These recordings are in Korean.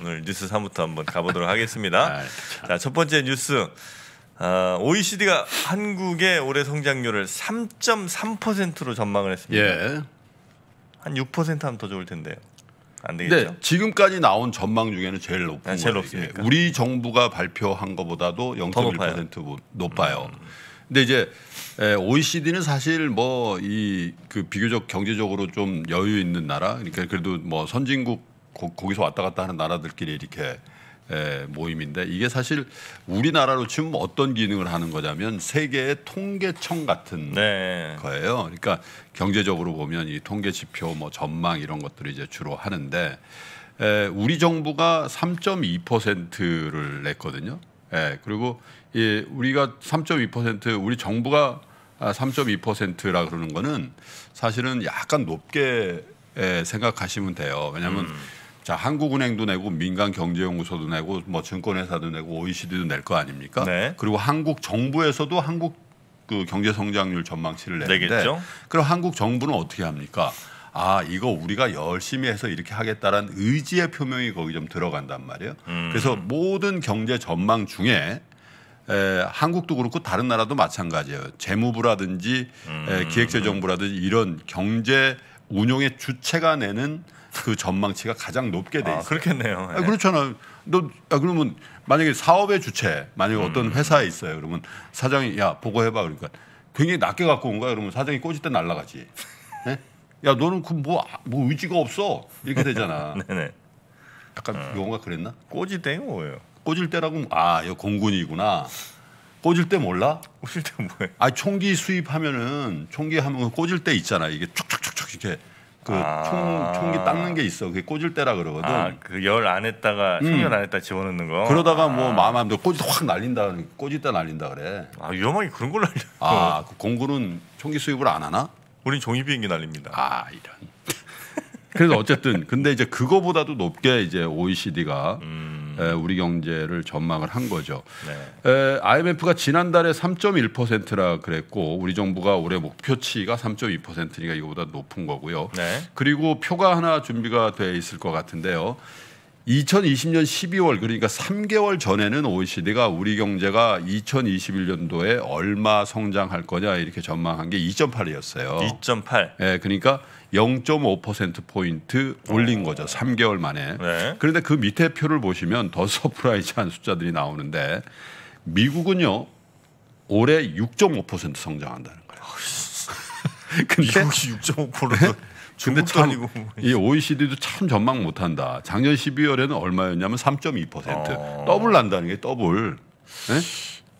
오늘 뉴스 3부터 한번 가보도록 하겠습니다. 아, 자, 첫 번째 뉴스. 어, OECD가 한국의 올해 성장률을 3.3%로 전망을 했습니다. 예. 한6% 하면 더 좋을 텐데요. 안 네, 되겠죠? 네, 지금까지 나온 전망 중에는 제일 높은 아, 제일 높습니까? 우리 정부가 발표한 것보다도 0.1% 높아요. 음. 근데 이제 OECD는 사실 뭐 이 그 비교적 경제적으로 좀 여유 있는 나라, 그러니까 그래도 뭐 선진국 거, 기서 왔다 갔다 하는 나라들끼리 이렇게 에, 모임인데 이게 사실 우리나라로 치면 뭐 어떤 기능을 하는 거냐면 세계의 통계청 같은 네. 거예요. 그러니까 경제적으로 보면 이 통계 지표 뭐 전망 이런 것들을 이제 주로 하는데 에, 우리 정부가 3.2%를 냈거든요. 예, 그리고 예, 우리가 3.2% 우리 정부가 3.2%라 아, 그러는 거는 사실은 약간 높게 예, 생각하시면 돼요. 왜냐하면 음. 자 한국은행도 내고 민간 경제연구소도 내고 뭐 증권회사도 내고 OECD도 낼 거 아닙니까? 네. 그리고 한국 정부에서도 한국 그 경제 성장률 전망치를 내는데 내겠죠? 그럼 한국 정부는 어떻게 합니까? 아 이거 우리가 열심히 해서 이렇게 하겠다라는 의지의 표명이 거기 좀 들어간단 말이에요. 음. 그래서 모든 경제 전망 중에 에, 한국도 그렇고 다른 나라도 마찬가지예요. 재무부라든지 음. 에, 기획재정부라든지 이런 경제 운용의 주체가 내는 그 전망치가 가장 높게 돼 아, 있어요. 아, 그렇겠네요. 네. 아, 그렇잖아요. 너 아, 그러면 만약에 사업의 주체 만약에 어떤 음. 회사에 있어요. 그러면 사장이 야 보고해봐 그러니까 굉장히 낮게 갖고 온 거야. 그러면 사장이 꼬질때 날라가지. 네? 야 너는 그뭐뭐 뭐 의지가 없어 이렇게 되잖아. 네네. 네. 약간 어. 음. 용어가 그랬나? 아, 꼬질 때 뭐예요? 꼬질 때라고 아이 공군이구나. 꽂을 때 몰라? 꽂을 때뭐예아 총기 수입하면은 총기 하면 꽂을 때 있잖아. 이게 촉촉촉촉 이렇게 그총 아. 총기 닦는 게 있어. 그게 꽂을 때라 그러거든. 아, 그열 안에다가 생열 음. 안에다 집어넣는 거. 그러다가 뭐 아. 마음 안돼 꽂이 확 날린다. 꽂이 때 날린다 그래. 아 위험하게 그런 걸 날려. 아그 공군은 총기 수입을 안 하나? 우린 종이 비행기 날립니다. 아 이런. 그래서 어쨌든 근데 이제 그거보다도 높게 이제 OECD가 음. 음. 에, 우리 경제를 전망을 한 거죠. 네. 에, IMF가 지난달에 3.1%라 그랬고 우리 정부가 올해 목표치가 3.2%니까 이거보다 높은 거고요. 네. 그리고 표가 하나 준비가 돼 있을 것 같은데요. 2020년 12월 그러니까 3개월 전에는 OECD가 우리 경제가 2021년도에 얼마 성장할 거냐 이렇게 전망한 게 2.8이었어요. 2.8. 예, 네, 그러니까 0.5% 포인트 올린 오. 어. 거죠. 3개월 만에. 네. 그런데 그 밑에 표를 보시면 더 서프라이즈한 숫자들이 나오는데 미국은요. 올해 6.5% 성장한다는 거예요. 근데 6 5 근데 참이 뭐 OECD도 참 전망 못한다. 작년 12월에는 얼마였냐면 3.2% 어. 더블 난다는 게 더블. 네?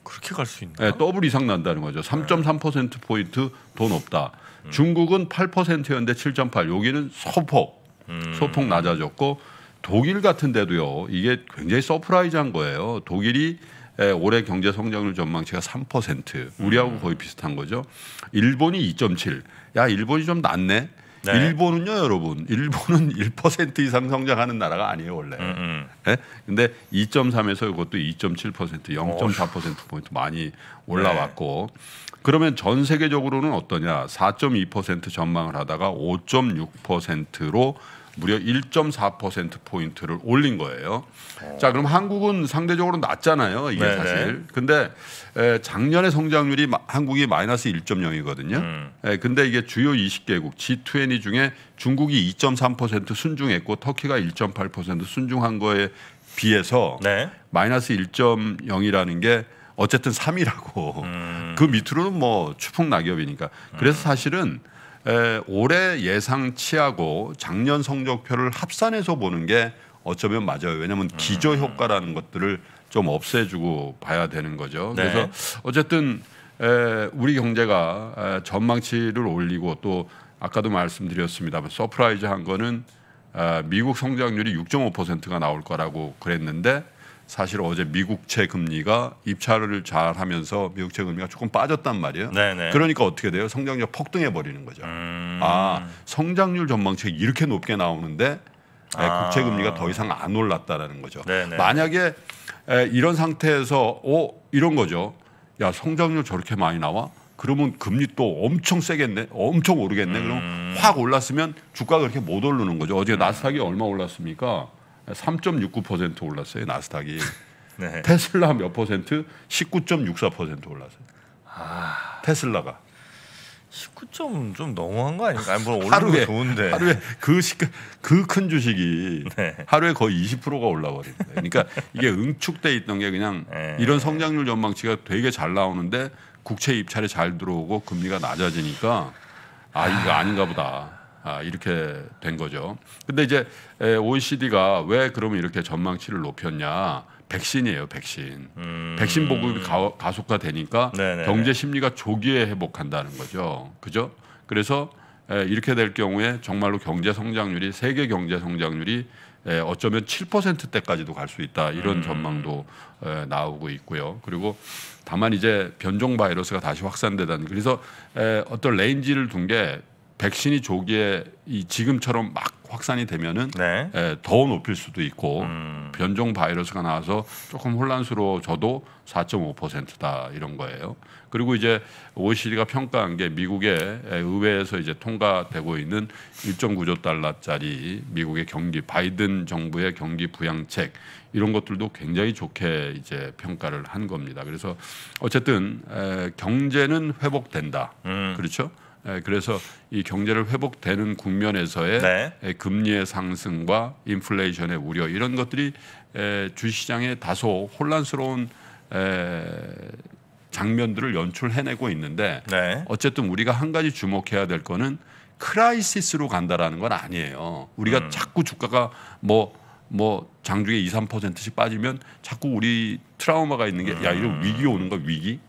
그렇게 갈 수 있나? 네, 더블 이상 난다는 거죠. 3.3% 포인트 돈 없다. 음. 중국은 8%였는데 7.8. 여기는 소폭 음. 소폭 낮아졌고 독일 같은 데도요. 이게 굉장히 서프라이즈한 거예요. 독일이 예, 올해 경제 성장률 전망치가 3%. 우리하고 음. 거의 비슷한 거죠. 일본이 2.7. 야, 일본이 좀 낮네. 네. 일본은요, 여러분. 일본은 1% 이상 성장하는 나라가 아니에요, 원래. 음, 음. 예? 근데 2.3에서 이것도 2.7%, 0.4% 포인트 많이 올라왔고 네. 그러면 전 세계적으로는 어떠냐? 4.2% 전망을 하다가 5.6%로 무려 1.4% 포인트를 올린 거예요. 자, 그럼 한국은 상대적으로 낮잖아요. 이게 네네. 사실. 근데 에, 작년에 성장률이 한국이 마이너스 1.0이거든요. 음. 에, 근데 이게 주요 20개국 G20 중에 중국이 2.3% 순중했고 터키가 1.8% 순중한 거에 비해서 네. 마이너스 1.0이라는 게 어쨌든 3이라고 음. 그 밑으로는 뭐 추풍 낙엽이니까. 그래서 음. 사실은 음. 올해 예상치하고 작년 성적표를 합산해서 보는 게 어쩌면 맞아요. 왜냐하면 기저 음. 효과라는 것들을 좀 없애주고 봐야 되는 거죠. 네. 그래서 네. 어쨌든 우리 경제가 전망치를 올리고 또 아까도 말씀드렸습니다만 서프라이즈한 거는 아, 미국 성장률이 6.5%가 나올 거라고 그랬는데 사실 어제 미국채 금리가 입찰을 잘 하면서 미국채 금리가 조금 빠졌단 말이에요. 네네. 네. 그러니까 어떻게 돼요? 성장률 폭등해 버리는 거죠. 음... 아, 성장률 전망치가 이렇게 높게 나오는데 예, 아... 국채 금리가 더 이상 안 올랐다라는 거죠. 네네. 네. 만약에 예, 이런 상태에서 어 이런 거죠. 야, 성장률 저렇게 많이 나와? 그러면 금리 또 엄청 세겠네, 엄청 오르겠네. 음... 그럼 확 올랐으면 주가가 그렇게 못 오르는 거죠. 어제 나스닥이 얼마 올랐습니까? 3.69% 올랐어요. 나스닥이. 네. 테슬라 몇 퍼센트? 19.64% 올랐어요. 아... 테슬라가. 19점 좀 너무한 거 아닌가? 아니, 물론 하루에 좋은데 하루에 그그 그 큰 주식이 네. 하루에 거의 20%가 올라버거니요 그러니까 이게 응축돼 있던 게 그냥 네. 이런 성장률 전망치가 되게 잘 나오는데 국채 입찰이 잘 들어오고 금리가 낮아지니까 아 이거 아닌가 보다. 아, 이렇게 된 거죠. 근데 이제 OECD가 왜 그러면 이렇게 전망치를 높였냐? 백신이에요, 백신. 음... 백신 보급이 가, 가 속화되니까 경제 심리가 조기에 회복한다는 거죠. 그죠? 그래서 에, 이렇게 될 경우에 정말로 경제 성장률이 세계 경제 성장률이 에, 어쩌면 7%대까지도 갈 수 있다 이런 음. 전망도 에, 나오고 있고요. 그리고 다만 이제 변종 바이러스가 다시 확산되다는 그래서 에, 어떤 레인지를 둔게 백신이 조기에 이 지금처럼 막 확산이 되면은 네. 예, 더 높일 수도 있고 음. 변종 바이러스가 나와서 조금 혼란스러워져도 4.5%다 이런 거예요. 그리고 이제 OECD가 평가한 게 미국의 예, 의회에서 이제 통과되고 있는 1.9조 달러짜리 미국의 경기 바이든 정부의 경기 부양책 이런 것들도 굉장히 좋게 이제 평가를 한 겁니다. 그래서 어쨌든 에, 경제는 회복된다. 음. 그렇죠? 예, 그래서 이 경제를 회복되는 국면에서의 네. 예, 금리의 상승과 인플레이션의 우려 이런 것들이 예, 주시장에 다소 혼란스러운 장면들을 연출해내고 있는데 네. 어쨌든 우리가 한 가지 주목해야 될 거는 크라이시스로 간다라는 건 아니에요. 우리가 음. 자꾸 주가가 뭐뭐 뭐 장중에 2, 3%씩 빠지면 자꾸 우리 트라우마가 있는 게 야 이거 음. 위기 오는 거 위기.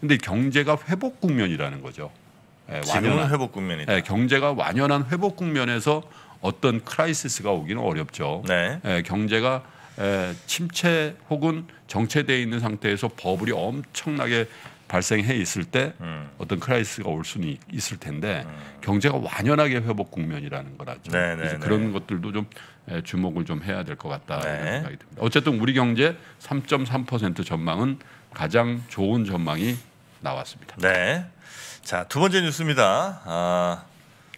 근데 경제가 회복 국면이라는 거죠. 예, 완연한 회복 국면이다. 예, 경제가 완연한 회복 국면에서 어떤 크라이시스가 오기는 어렵죠. 네. 예, 경제가 에, 예, 침체 혹은 정체되어 있는 상태에서 버블이 엄청나게 발생해 있을 때 음. 어떤 크라이스가 올 수는 있을 텐데 음. 경제가 완연하게 회복 국면이라는 거라죠. 네네네. 그 네. 그런 것들도 좀 예, 주목을 좀 해야 될 것 같다 네. 생각이 듭니다. 어쨌든 우리 경제 3.3% 전망은 가장 좋은 전망이 나왔습니다. 네. 자, 두 번째 뉴스입니다. 아,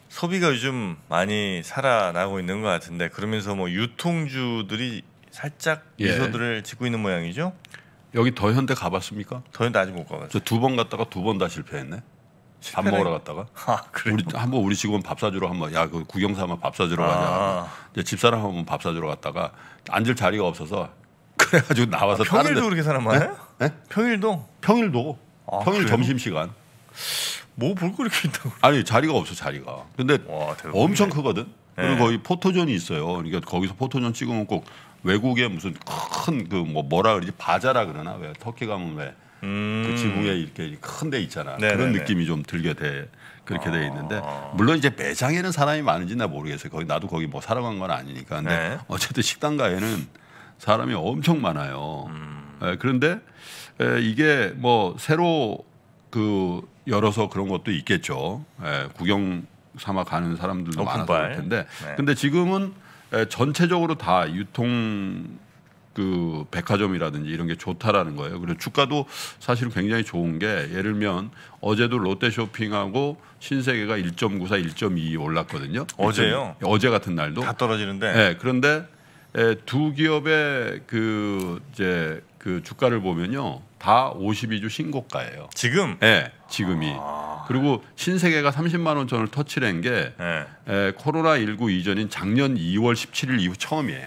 소비가 요즘 많이 살아나고 있는 것 같은데 그러면서 뭐 유통주들이 살짝 예. 미소들을 짓고 있는 모양이죠. 여기 더현대 가봤습니까? 더현대 아직 못 가봤어요. 저두 번 갔다가 두 번 다 실패했네. 실패를... 밥 먹으러 갔다가 아, 우리 한번 우리 직원 밥 사주러 한 번 야 그구경 삼아 밥 사주러 아. 가자. 아. 이제 집사람 한 번 밥 사주러 갔다가 앉을 자리가 없어서 그래가지고 나와서 아, 평일도 다른데... 그렇게 사는거예요 네? 네? 평일도 평일도 아, 평일 점심 시간. 뭐볼거 이렇게 있다고. 아니 자리가 없어 자리가. 근데 와, 엄청 크거든. 그리고 네. 거기 포토존이 있어요. 그러니까 거기서 포토존 찍으면 꼭외국에 무슨 큰 그 뭐 뭐라 그러지 바자라 그러나 왜 터키 가면 왜. 그 음. 지붕에 이렇게 큰 데 있잖아 네네네. 그런 네, 네. 느낌이 좀 들게 돼 그렇게 아. 돼 있는데 물론 이제 매장에는 사람이 많은지 나 모르겠어요 거기 나도 거기 뭐살아간건 아니니까 근데 네. 어쨌든 식당가에는 사람이 엄청 많아요 음. 예, 그런데 예, 이게 뭐 새로 그 열어서 그런 것도 있겠죠. 예, 구경 삼아 가는 사람들도 어, 많아서 그럴 텐데. 네. 근데 지금은 예, 전체적으로 다 유통 그 백화점이라든지 이런 게 좋다라는 거예요. 그리고 주가도 사실 은 굉장히 좋은 게 예를 들면 어제도 롯데쇼핑하고 신세계가 1.94, 1.2 올랐거든요. 어제요? 어제 같은 날도 다 떨어지는데. 네, 그런데 예, 두 기업의 그 이제 그 주가를 보면요. 다 52주 신고가예요. 지금? 네, 지금이. 아... 그리고 신세계가 30만 원전을 터치낸 게 네. 예. 에, 예, 코로나 19 이전인 작년 2월 17일 이후 처음이에요.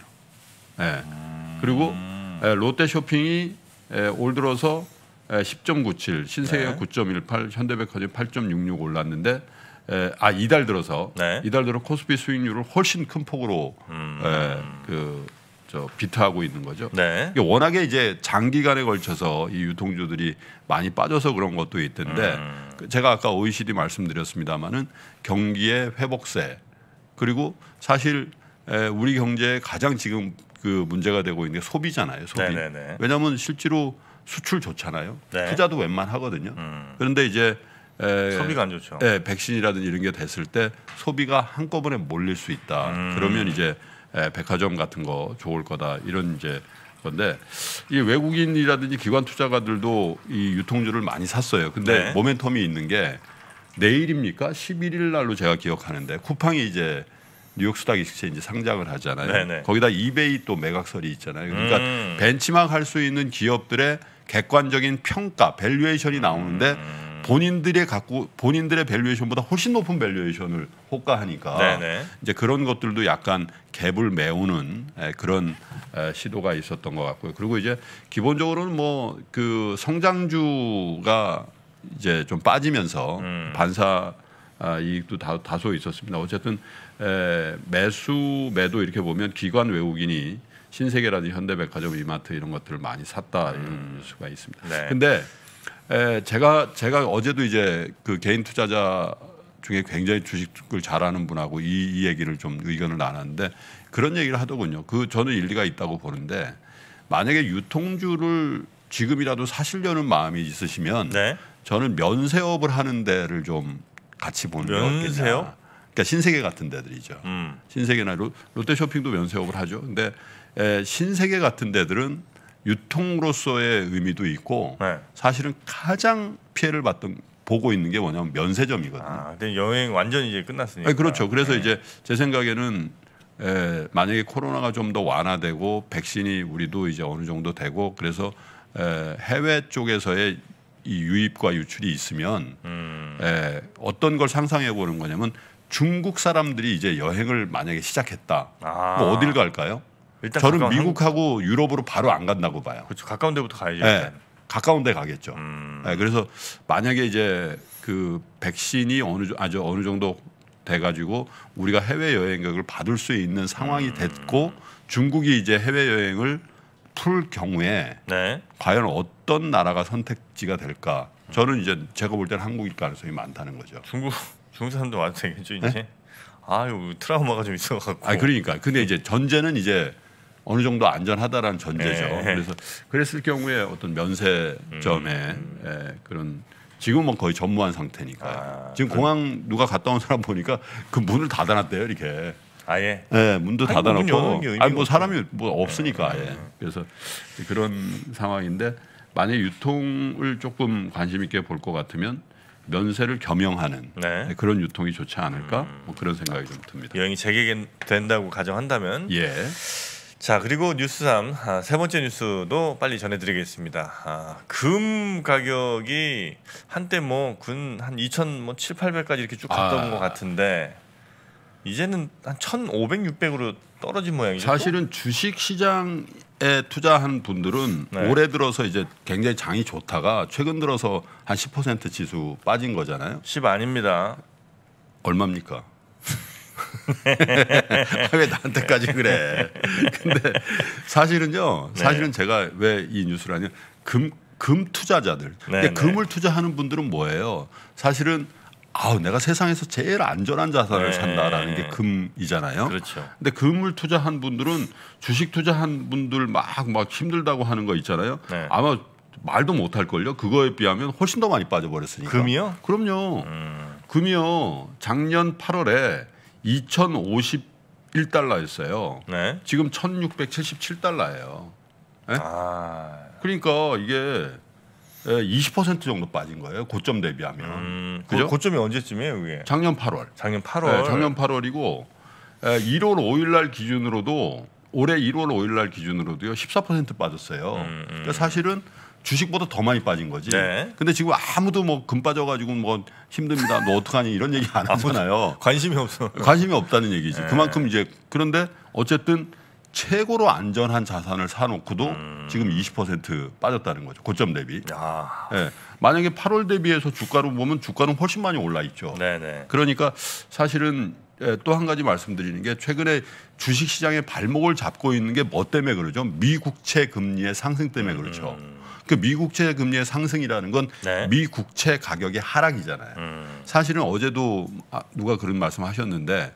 예. 음... 그리고 에, 롯데쇼핑이 에, 올 들어서 10.97, 신세계가 네. 9.18, 현대백화점 8.66 올랐는데 에, 아 이달 들어서 네. 이달 들어 코스피 수익률을 훨씬 큰 폭으로 음. 에, 그저 비타하고 있는 거죠. 네. 이게 워낙에 이제 장기간에 걸쳐서 이 유통주들이 많이 빠져서 그런 것도 있던데 음. 그 제가 아까 OECD 말씀드렸습니다마는 경기의 회복세 그리고 사실 우리 경제에 가장 지금 그 문제가 되고 있는 게 소비잖아요. 소비. 네네네. 네, 네. 왜냐하면 실제로 수출 좋잖아요. 네. 투자도 웬만하거든요. 음. 그런데 이제 에, 소비가 안 좋죠. 예, 백신이라든지 이런 게 됐을 때 소비가 한꺼번에 몰릴 수 있다. 음. 그러면 이제 예, 백화점 같은 거 좋을 거다 이런 이제 건데 이 외국인이라든지 기관 투자가들도 이 유통주를 많이 샀어요. 근데 네. 모멘텀이 있는 게 내일입니까? 11일 날로 제가 기억하는데 쿠팡이 이제 뉴욕 스탁 익스체인지 상장을 하잖아요. 네네. 네. 거기다 이베이 또 매각설이 있잖아요. 그러니까 음. 벤치마크 할 수 있는 기업들의 객관적인 평가, 밸류에이션이 나오는데 음. 음. 본인들의 갖고 본인들의 밸류에이션보다 훨씬 높은 밸류에이션을 호가하니까 네네. 네. 이제 그런 것들도 약간 갭을 메우는 그런 시도가 있었던 것 같고요. 그리고 이제 기본적으로는 뭐 그 성장주가 이제 좀 빠지면서 음. 반사 아, 이익도 다, 다소 있었습니다. 어쨌든 에, 매수 매도 이렇게 보면 기관 외국인이 신세계라든지 현대백화점 이마트 이런 것들을 많이 샀다 이런 음. 뉴스가 있습니다. 네. 근데 에, 예, 제가 제가 어제도 이제 그 개인 투자자 중에 굉장히 주식을 잘하는 분하고 이, 이 얘기를 좀 의견을 나눴는데 그런 얘기를 하더군요. 그 저는 일리가 있다고 보는데 만약에 유통주를 지금이라도 사실려는 마음이 있으시면 네. 저는 면세업을 하는 데를 좀 같이 보는 면세요? 그러니까 신세계 같은 데들이죠. 음. 신세계나 롯데쇼핑도 면세업을 하죠. 근데 에, 예, 신세계 같은 데들은 유통으로서의 의미도 있고 네. 사실은 가장 피해를 받던 보고 있는 게 뭐냐면 면세점이거든요. 아, 근데 여행 완전 이제 끝났으니까. 네, 그렇죠. 그래서 네. 이제 제 생각에는 에, 만약에 코로나가 좀 더 완화되고 백신이 우리도 이제 어느 정도 되고 그래서 에, 해외 쪽에서의 이 유입과 유출이 있으면 음. 에, 어떤 걸 상상해 보는 거냐면 중국 사람들이 이제 여행을 만약에 시작했다. 뭐 아. 뭐 어딜 갈까요? 일단 저는 미국하고 한 유럽으로 바로 안 간다고 봐요. 그렇죠. 가까운 데부터 가야죠. 네. 가까운 데 가겠죠. 음... 네. 그래서 만약에 이제 그 백신이 어느 아주 어느 정도 돼 가지고 우리가 해외 여행객을 받을 수 있는 상황이 음. 됐고 음... 중국이 이제 해외 여행을 풀 경우에 네. 과연 어떤 나라가 선택지가 될까? 음. 저는 이제 제가 볼 때는 한국일 가능성이 많다는 거죠. 중국 중국 사람도 와도 되겠죠 이제. 네? 아유 트라우마가 좀 있어갖고. 아 그러니까. 근데 이제 전제는 이제 어느 정도 안전하다라는 전제죠. 예. 그래서 그랬을 경우에 어떤 면세점에 음. 예, 그런 지금은 뭐 거의 전무한 상태니까 아, 지금 그 공항 누가 갔다 온 사람 보니까 그 문을 닫아놨대요 이렇게. 아예. 네, 예, 문도 아니, 닫아놓고. 아니 뭐 사람이 뭐 없으니까 예. 예. 그래서 그런 상황인데 만약 유통을 조금 관심 있게 볼 것 같으면 면세를 겸용하는 네. 예, 그런 유통이 좋지 않을까 음. 뭐 그런 생각이 좀 듭니다. 여행이 재개된다고 가정한다면. 예. 자 그리고 뉴스 3, 아, 세 번째 뉴스도 빨리 전해드리겠습니다. 아, 금 가격이 한때 뭐 군한 2천 뭐 7, 800까지 뭐 이렇게 쭉 갔던 아. 것 같은데 이제는 한 1,500, 600으로 떨어진 모양이죠. 사실은 주식 시장에 투자한 분들은 네. 올해 들어서 이제 굉장히 장이 좋다가 최근 들어서 한 10% 지수 빠진 거잖아요. 10 아닙니다. 얼마입니까? 아, 왜 나한테까지 그래? 근데 사실은요. 네. 사실은 네. 제가 왜 이 뉴스를 하냐? 금, 금 투자자들. 네, 근데 네. 금을 투자하는 분들은 뭐예요? 사실은 아우 내가 세상에서 제일 안전한 자산을 네. 산다라는 게 금이잖아요. 그렇죠. 근데 금을 투자한 분들은 주식 투자한 분들 막막 막 힘들다고 하는 거 있잖아요. 네. 아마 말도 못할 걸요. 그거에 비하면 훨씬 더 많이 빠져버렸으니까. 금이요? 그럼요. 음. 금이요. 작년 8월에 2,051달러였어요. 네. 지금 1,677달러예요. 네? 예? 아. 그러니까 이게 20% 예, 정도 빠진 거예요. 고점 대비하면. 음, 그죠? 고점이 언제쯤이에요, 이게? 작년 8월. 작년 8월. 네, 작년 8월이고 1월 예, 5일 날 기준으로도 올해 1월 5일 날 기준으로도요. 14% 빠졌어요. 음, 음. 그러니까 사실은 주식보다 더 많이 빠진 거지. 네. 근데 지금 아무도 뭐금 빠져가지고 뭐 힘듭니다. 뭐 어떡하니 이런 얘기 안 하잖아요. 아, 관심이 없어. 관심이 없다는 얘기지. 네. 그만큼 이제 그런데 어쨌든 최고로 안전한 자산을 사놓고도 음. 지금 20% 빠졌다는 거죠. 고점 대비. 야. 예. 만약에 8월 대비해서 주가로 보면 주가는 훨씬 많이 올라 있죠. 네네. 네. 그러니까 사실은 예, 또한 가지 말씀드리는 게 최근에 주식시장의 발목을 잡고 있는 게 뭐 때문에 그러죠? 미국채 금리의 상승 때문에 그렇죠. 음. 그 미국채 금리의 상승이라는 건 네. 미국채 가격의 하락이잖아요. 음. 사실은 어제도 아, 누가 그런 말씀하셨는데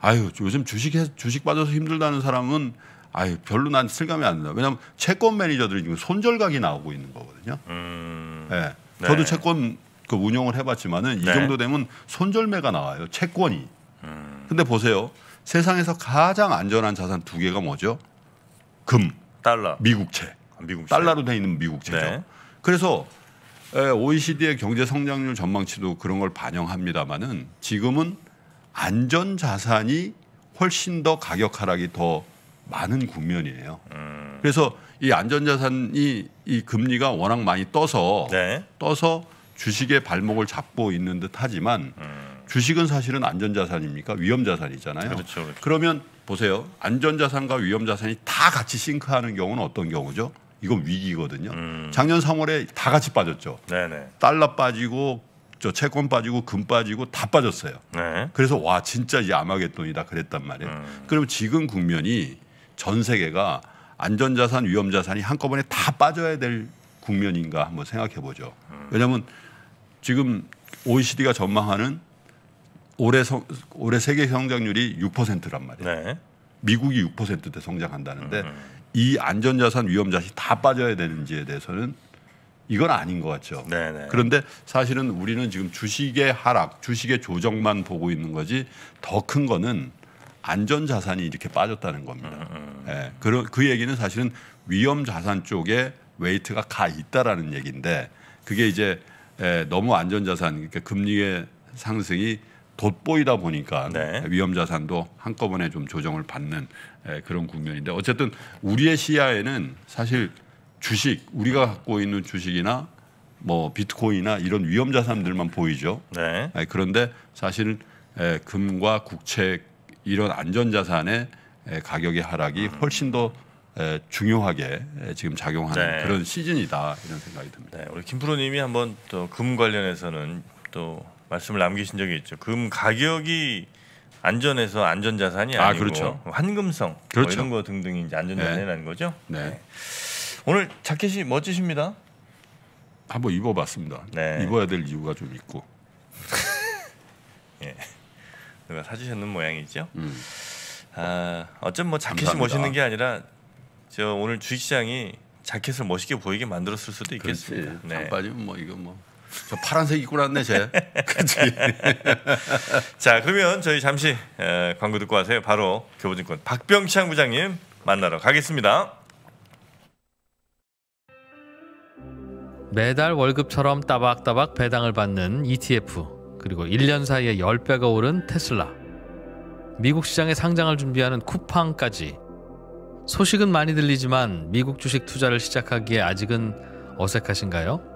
아유 요즘 주식 주식 빠져서 힘들다는 사람은 아유 별로 난 실감이 안 나. 왜냐하면 채권 매니저들이 지금 손절각이 나오고 있는 거거든요. 음. 네. 네. 저도 채권 그 운영을 해봤지만은 네. 이 정도 되면 손절매가 나와요. 채권이. 음. 근데 보세요. 세상에서 가장 안전한 자산 두 개가 뭐죠? 금, 달러, 미국채. 미국 달러로 돼 있는 미국 채죠 네. 그래서 OECD의 경제 성장률 전망치도 그런 걸 반영합니다만은 지금은 안전 자산이 훨씬 더 가격 하락이 더 많은 국면이에요. 음. 그래서 이 안전자산이 이 금리가 워낙 많이 떠서 네. 떠서 주식의 발목을 잡고 있는 듯 하지만 음. 주식은 사실은 안전자산입니까? 위험자산이잖아요. 그렇죠, 그렇죠. 그러면 보세요. 안전자산과 위험자산이 다 같이 싱크하는 경우는 어떤 경우죠? 이건 위기거든요. 음. 작년 3월에 다 같이 빠졌죠. 네네. 달러 빠지고 저 채권 빠지고 금 빠지고 다 빠졌어요. 네. 그래서 와 진짜 이제 아마겟돈이다 그랬단 말이에요. 음. 그럼 지금 국면이 전 세계가 안전자산 위험자산이 한꺼번에 다 빠져야 될 국면인가 한번 생각해 보죠. 음. 왜냐하면 지금 OECD가 전망하는 올해 성, 올해 세계 성장률이 6%란 말이에요. 네. 미국이 6%대 성장한다는데 음. 이 안전자산 위험자산 다 빠져야 되는지에 대해서는 이건 아닌 것 같죠. 네네. 네. 그런데 사실은 우리는 지금 주식의 하락, 주식의 조정만 보고 있는 거지 더 큰 거는 안전 자산이 이렇게 빠졌다는 겁니다. 음, 음. 예, 그, 그 얘기는 사실은 위험 자산 쪽에 웨이트가 가 있다라는 얘기인데 그게 이제 에, 예, 너무 안전 자산, 그러니까 금리의 상승이 돋보이다 보니까 네. 위험 자산도 한꺼번에 좀 조정을 받는 그런 국면인데 어쨌든 우리의 시야에는 사실 주식 우리가 갖고 있는 주식이나 뭐 비트코인이나 이런 위험 자산들만 보이죠. 네. 그런데 사실 금과 국채 이런 안전 자산의 가격의 하락이 음. 훨씬 더 중요하게 지금 작용하는 네. 그런 시즌이다 이런 생각이 듭니다. 네, 우리 김프로님이 한번 또 금 관련해서는 또 말씀을 남기신 적이 있죠. 금 가격이 안전해서 안전자산이 아, 아니고 아, 그렇죠. 환금성 뭐 그렇죠. 뭐 이런 거 등등이 이제 안전자산이라는 네. 거죠. 네. 네. 오늘 자켓이 멋지십니다. 한번 입어봤습니다. 네. 입어야 될 이유가 좀 있고. 예. 누가 사주셨는 모양이죠. 음. 아, 어쩜 뭐 자켓이 감사합니다. 멋있는 게 아니라 저 오늘 주식시장이 자켓을 멋있게 보이게 만들었을 수도 있겠습니다. 그렇지. 네. 빠지면 뭐 이거 뭐저 파란색 입고 났네 쟤. 그치? 자 그러면 저희 잠시 광고 듣고 와세요. 바로 교보증권 박병창 부장님 만나러 가겠습니다. 매달 월급처럼 따박따박 배당을 받는 ETF 그리고 1년 사이에 10배가 오른 테슬라 미국 시장에 상장을 준비하는 쿠팡까지 소식은 많이 들리지만 미국 주식 투자를 시작하기에 아직은 어색하신가요?